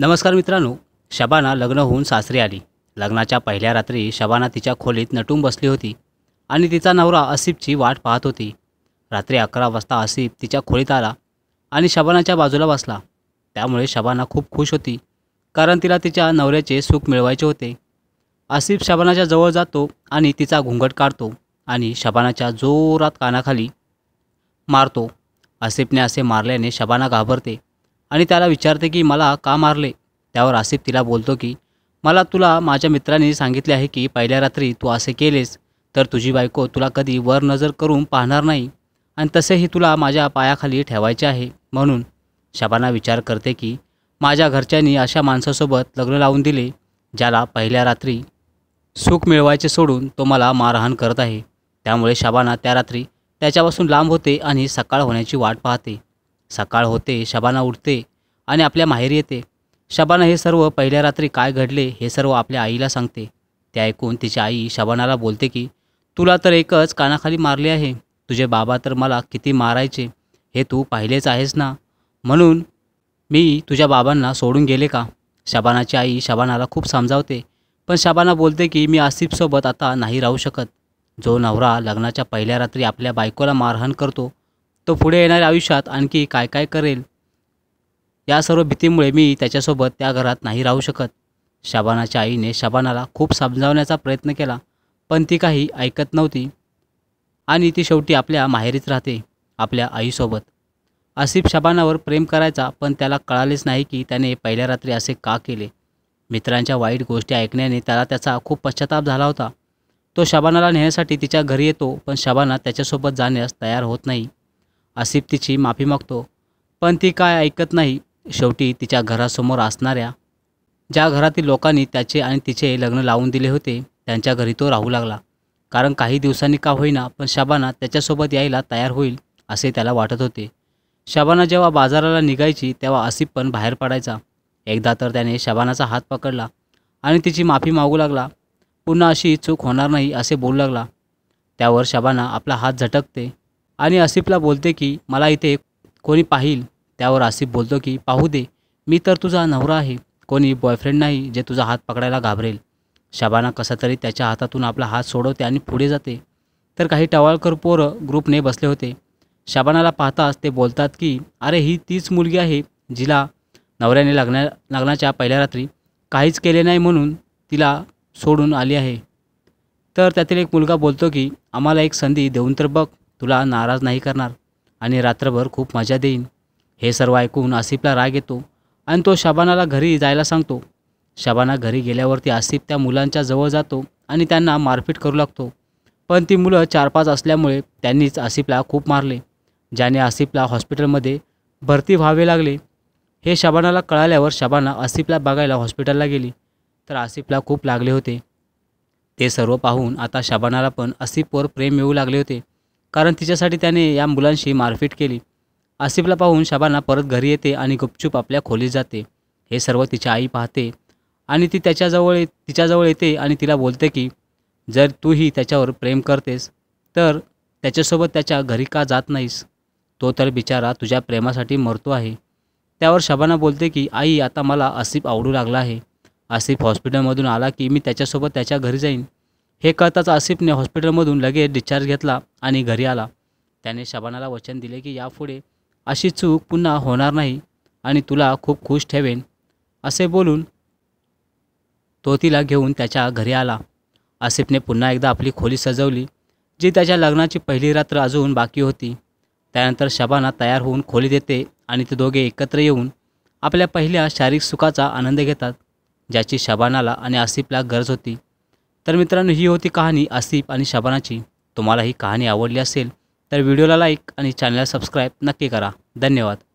नमस्कार मित्रांनो शबाना लग्न होऊन सासरी आली लग्नाच्या पहिल्या रात्री शबाना तिच्या खोलीत नटून बसली होती आणि तिचा नवरा आसिफची वाट पाहत होती रात्री अकरा वाजता आसिफ तिच्या खोलीत आला आणि शबानाच्या बाजूला बसला त्यामुळे शबाना खूप खुश होती कारण तिला तिच्या नवऱ्याचे सुख मिळवायचे होते आसिफ शबानाच्या जवळ जातो आणि तिचा घुंगट काढतो आणि शबानाच्या जोरात कानाखाली मारतो आसिफने असे मारल्याने शबाना घाबरते आणि त्याला विचारते की मला का मारले त्यावर आसिफ तिला बोलतो की मला तुला माझ्या मित्राने सांगितले आहे की पहिल्या रात्री तू असे केलेस तर तुझी बायको तुला कधी वर नजर करून पाहणार नाही आणि तसेही तुला माझ्या पायाखाली ठेवायचे आहे म्हणून शबाना विचार करते की माझ्या घरच्यांनी अशा माणसासोबत लग्न लावून दिले ज्याला पहिल्या रात्री सुख मिळवायचे सोडून तो मला मारहाण करत आहे त्यामुळे शबाना त्या रात्री त्याच्यापासून लांब होते आणि सकाळ होण्याची वाट पाहते सकाळ होते शबाना उठते आणि आपल्या माहेर येते शबाना हे सर्व पहिल्या रात्री काय घडले हे सर्व आपल्या आईला सांगते ते ऐकून तिची आई शबानाला बोलते की तुला तर एकच कानाखाली मारले आहे तुझे बाबा तर मला किती मारायचे हे तू पाहिलेच आहेस ना म्हणून मी तुझ्या बाबांना सोडून गेले का शबानाची आई शबानाला खूप समजावते पण शबाना बोलते की मी आसिफसोबत आता नाही राहू शकत जो नवरा लग्नाच्या पहिल्या रात्री आपल्या बायकोला मारहाण करतो तो पुढे येणाऱ्या आयुष्यात आणखी काय काय करेल या सर्व भीतीमुळे मी त्याच्यासोबत त्या घरात नाही राहू शकत शाबानाच्या आईने शाबानाला खूप समजावण्याचा प्रयत्न केला पण ती काही ऐकत नव्हती आणि ती शेवटी आपल्या माहेरीच राहते आपल्या आईसोबत आसिफ शाबानावर प्रेम करायचा पण त्याला कळालेच नाही की त्याने पहिल्या रात्री असे का केले मित्रांच्या वाईट गोष्टी ऐकण्याने त्याला त्याचा खूप पश्चाताप झाला होता तो शबानाला नेण्यासाठी तिच्या घरी येतो पण शाबाना त्याच्यासोबत जाण्यास तयार होत नाही आसिफ तिची माफी मागतो पण ती काय ऐकत नाही शेवटी तिच्या घरासमोर असणाऱ्या ज्या घरातील लोकांनी त्याचे आणि तिचे लग्न लावून दिले होते त्यांच्या घरी तो राहू लागला कारण काही दिवसांनी का होईना पण शबाना त्याच्यासोबत यायला तयार होईल असे त्याला वाटत होते शबाना जेव्हा बाजाराला निघायची तेव्हा आसिफ पण बाहेर पडायचा एकदा तर त्याने शबानाचा हात पकडला आणि तिची माफी मागू लागला पुन्हा अशी चूक होणार नाही असे बोलू लागला त्यावर शबाना आपला हात झटकते आणि आसिफला बोलते की मला इथे कोणी पाहिल त्यावर आसिफ बोलतो की पाहू दे मी तर तुझा नवरा आहे कोणी बॉयफ्रेंड नाही जे तुझा हात पकडायला घाबरेल शबाना कसा तरी त्याच्या हातातून आपला हात सोडवते आणि पुढे जाते तर काही टवाळकर पोरं ग्रुपने बसले होते शबानाला पाहताच ते बोलतात की अरे ही तीच मुलगी आहे जिला नवऱ्याने लग्ना लग्नाच्या पहिल्या रात्री काहीच केले नाही म्हणून तिला सोडून आली आहे तर त्यातील एक मुलगा बोलतो की आम्हाला एक संधी देऊन तर बघ तुला नाराज नाही करणार आणि रात्रभर खूप मजा देईन हे सर्व ऐकून आसिफला राग येतो आणि तो शबानाला घरी जायला सांगतो शबाना घरी गेल्यावरती आसिफ त्या मुलांच्या जवळ जातो आणि त्यांना मारपीट करू लागतो पण ती मुलं चार पाच असल्यामुळे त्यांनीच आसिफला खूप मारले ज्याने आसिफला हॉस्पिटलमध्ये भरती व्हावे लागले हे शबानाला कळाल्यावर शबाना आसिफला बघायला हॉस्पिटलला गेली तर आसिफला खूप लागले होते ते सर्व पाहून आता शबानाला पण आसिफवर प्रेम येऊ लागले होते कारण तिच्यासाठी त्याने या मुलांशी मारपीट केली आसिफला पाहून शबाना परत घरी येते आणि गुपचूप आपल्या खोलीत जाते हे सर्व तिची आई पाहते आणि ती त्याच्याजवळ तिच्याजवळ येते आणि तिला बोलते की जर तूही त्याच्यावर प्रेम करतेस तर त्याच्यासोबत त्याच्या घरी का जात नाहीस तो तर बिचारा तुझ्या प्रेमासाठी मरतो आहे त्यावर शबाना बोलते की आई आता मला आसिफ आवडू लागला आहे आसिफ हॉस्पिटलमधून आला की मी त्याच्यासोबत त्याच्या घरी जाईन हे कळताच आसिफने हॉस्पिटलमधून लगेच डिस्चार्ज घेतला आणि घरी आला त्याने शबानाला वचन दिले की यापुढे अशी चूक पुन्हा होणार नाही आणि तुला खूप खुश ठेवेन असे बोलून तो तिला घेऊन त्याच्या घरी आला आसिफने पुन्हा एकदा आपली खोली सजवली जी त्याच्या लग्नाची पहिली रात्र अजून बाकी होती त्यानंतर शबाना तयार होऊन खोली देते आणि ते दोघे एकत्र येऊन आपल्या पहिल्या शारीरिक सुखाचा आनंद घेतात ज्याची शबानाला आणि आसिफला गरज होती तर मित्रांनो ही होती कहाणी आसिफ आणि शबानाची तुम्हाला ही कहाणी आवडली असेल तर व्हिडिओला लाईक आणि चॅनलला सबस्क्राईब नक्की करा धन्यवाद